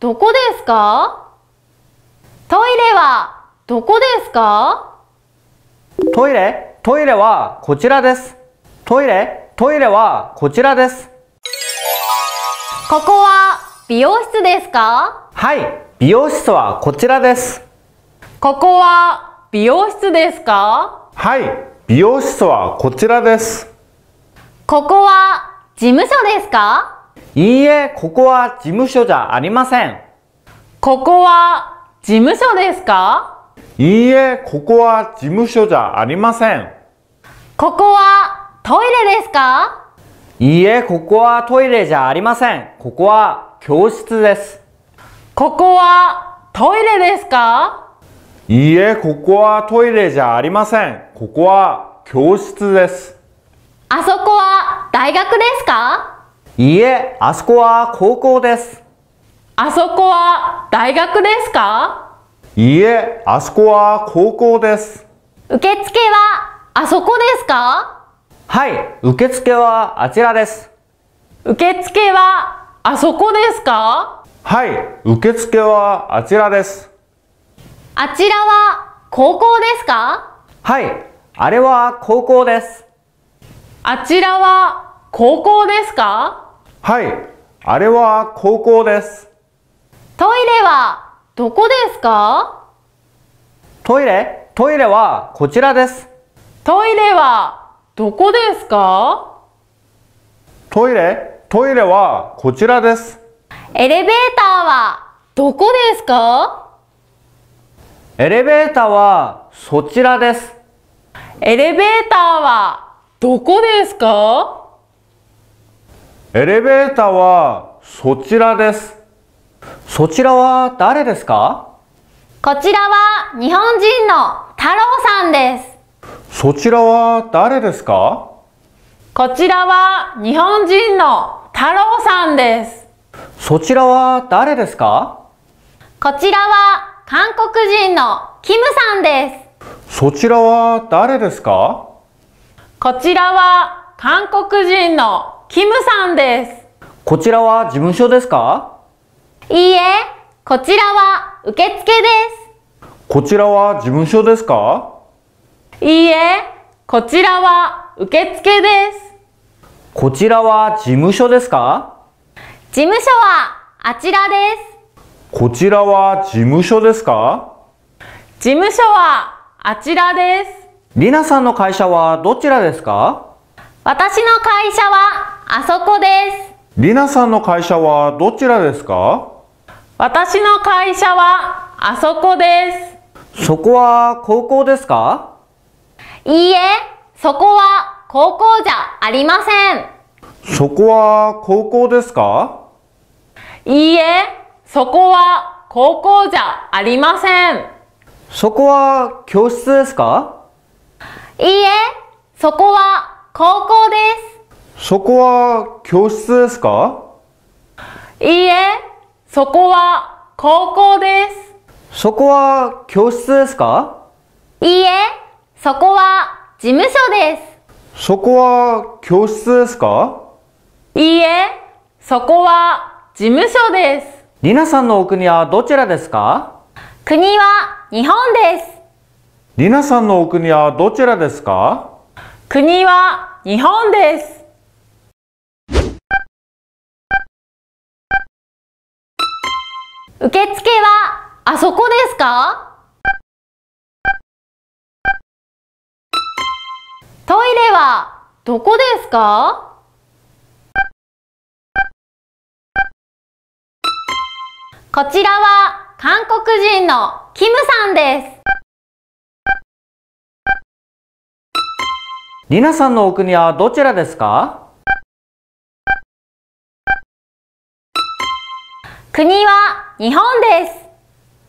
どこですかトイレはどこですかトイレトイレはこちらですトイレトイレはこちらですここは美容室ですかはい美容室はこちらですここは美容室ですかはい美容室はこちらですここは事務所ですかいいえ、ここは事務所じゃありません。ここは事務所ですかいいえ、ここは事務所じゃありません。ここはトイレですかいいえ、ここはトイレじゃありません。ここは教室です。ここはトイレですかいいえ、ここはトイレじゃありません。ここは教室です。あそこは大学ですかいえ、あそこは高校です。あそこは大学ですかいえ、あそこは高校です。受付はあそこですかはい、受付はあちらです。受付はあそこですかはい、受付はあちらです。あちらは高校ですかはい、あれは高校です。あちらは高校ですかはい、あれは高校です。トイレはどこですかトイレトイレはこちらです。トイレはどこですかトイレトイレはこちらです。エレベーターはどこですかエレベーターはそちらです。エレベーターはどこですかエレベーターはそちらです。そちらは誰ですかこちらは日本人の太郎さんです。そちらは誰ですかこちらは日本人の太郎さんです。そちらは誰ですかこちらは韓国人のキムさんです。そちらは誰ですかこちらは韓国人のキムさんですこちらは事務所ですかいいえこちらは受付ですこちらは事務所ですかいいえこちらは受付ですこちらは事務所ですか事務所はあちらですこちらは事務所ですか事務所はあちらですりなさんの会社はどちらですか私の会社はあそこですりなさんの会社はどちらですか私の会社はあそこですそこは高校ですかいいえそこは高校じゃありませんそこは高校ですかいいえそこは高校じゃありませんそこは教室ですかいいえそこそこは教室ですかいいえ、そこは高校です。そこは教室ですかいいえ、そこは事務所です。そこは教室ですかいいえ、そこは事務所です。りなさんのお国はどちらですか国は日本です。りなさんのお国はどちらですか国は日本です。受付はあそこですかトイレはどこですかこちらは韓国人のキムさんですリナさんのお国はどちらですか国は日本です